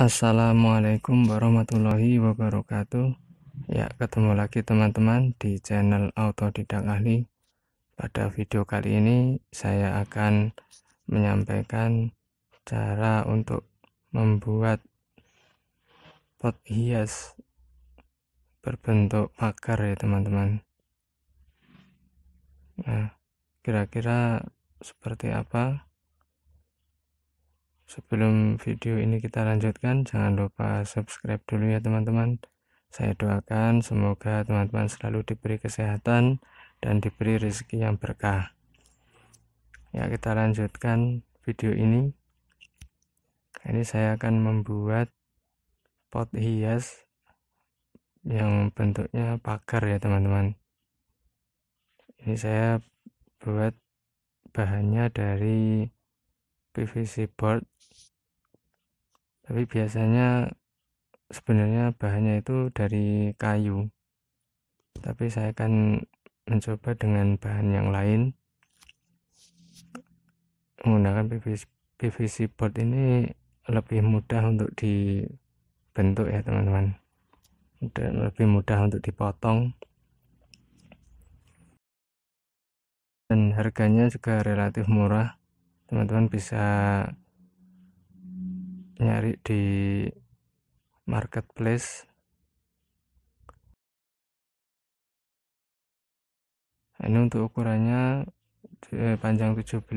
Assalamualaikum warahmatullahi wabarakatuh Ya ketemu lagi teman-teman di channel Autodidak Ahli Pada video kali ini saya akan menyampaikan cara untuk membuat pot hias berbentuk pagar ya teman-teman Nah kira-kira seperti apa Sebelum video ini kita lanjutkan, jangan lupa subscribe dulu ya teman-teman. Saya doakan semoga teman-teman selalu diberi kesehatan dan diberi rezeki yang berkah. Ya, kita lanjutkan video ini. Ini saya akan membuat pot hias yang bentuknya pagar ya teman-teman. Ini saya buat bahannya dari PVC board tapi biasanya sebenarnya bahannya itu dari kayu tapi saya akan mencoba dengan bahan yang lain menggunakan PVC, PVC board ini lebih mudah untuk dibentuk ya teman-teman dan lebih mudah untuk dipotong dan harganya juga relatif murah teman-teman bisa nyari di marketplace ini untuk ukurannya eh, panjang 17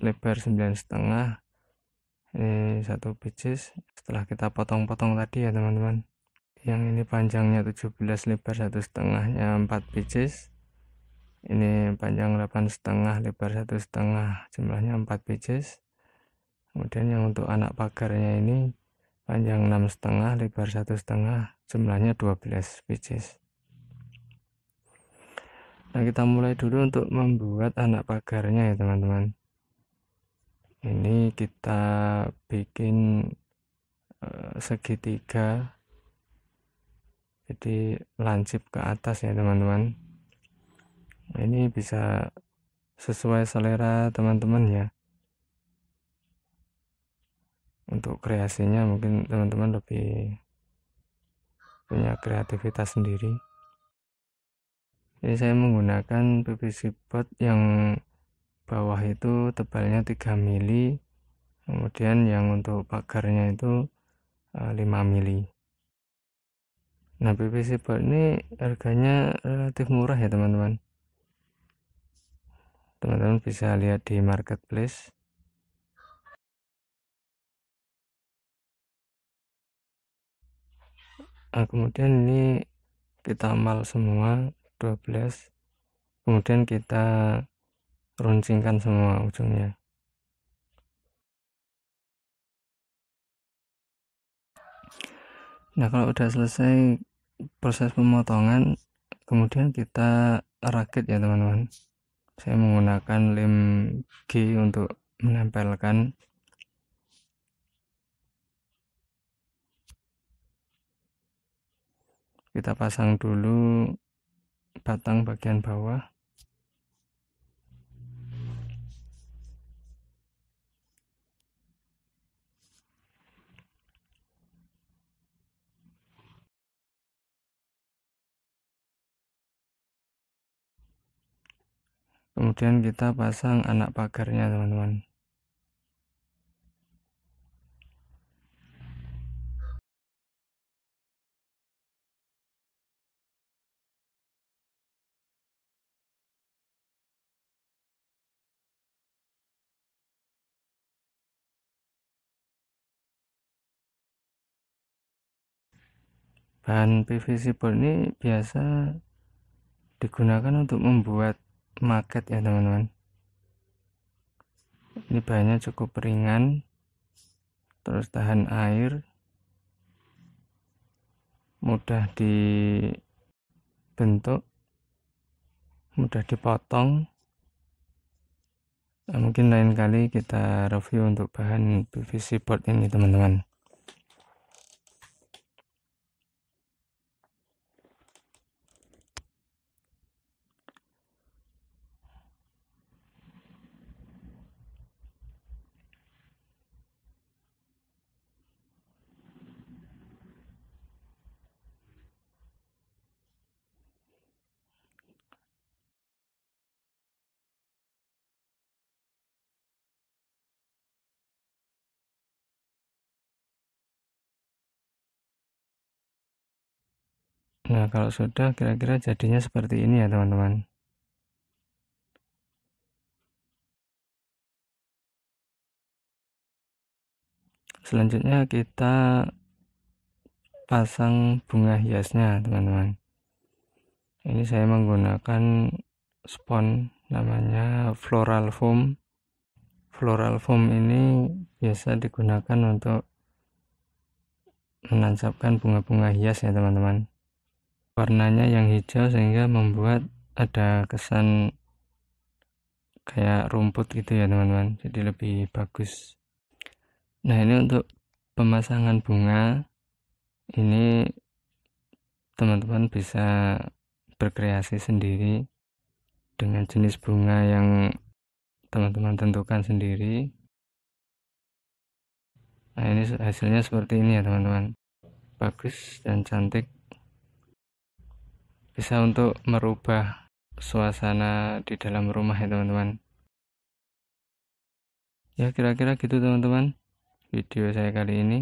lebar 9 setengah ini satu pieces setelah kita potong-potong tadi ya teman-teman yang ini panjangnya 17 lebar satu setengahnya 4 pieces ini panjang 8 setengah lebar satu setengah jumlahnya 4 pieces kemudian yang untuk anak pagarnya ini panjang 6 setengah lebar satu setengah jumlahnya 12 pieces nah kita mulai dulu untuk membuat anak pagarnya ya teman-teman ini kita bikin eh, segitiga jadi lancip ke atas ya teman-teman ini bisa sesuai selera teman-teman ya untuk kreasinya mungkin teman-teman lebih punya kreativitas sendiri jadi saya menggunakan PVC pot yang bawah itu tebalnya 3 mili kemudian yang untuk pagarnya itu 5 eh, mili nah PVC pot ini harganya relatif murah ya teman-teman teman-teman bisa lihat di marketplace nah, kemudian ini kita amal semua 12 kemudian kita runcingkan semua ujungnya nah kalau udah selesai proses pemotongan kemudian kita rakit ya teman-teman saya menggunakan lem G untuk menempelkan kita pasang dulu batang bagian bawah kemudian kita pasang anak pagarnya teman-teman bahan PVC board ini biasa digunakan untuk membuat market ya teman-teman ini bahannya cukup ringan terus tahan air mudah dibentuk mudah dipotong nah, mungkin lain kali kita review untuk bahan PVC board ini teman-teman Nah, kalau sudah kira-kira jadinya seperti ini ya, teman-teman. Selanjutnya kita pasang bunga hiasnya, teman-teman. Ini saya menggunakan spon namanya floral foam. Floral foam ini biasa digunakan untuk menancapkan bunga-bunga hias ya, teman-teman warnanya yang hijau sehingga membuat ada kesan kayak rumput gitu ya teman-teman jadi lebih bagus nah ini untuk pemasangan bunga ini teman-teman bisa berkreasi sendiri dengan jenis bunga yang teman-teman tentukan sendiri nah ini hasilnya seperti ini ya teman-teman bagus dan cantik bisa untuk merubah suasana di dalam rumah ya teman-teman ya kira-kira gitu teman-teman video saya kali ini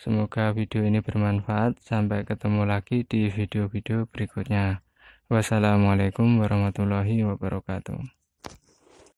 semoga video ini bermanfaat sampai ketemu lagi di video-video berikutnya wassalamualaikum warahmatullahi wabarakatuh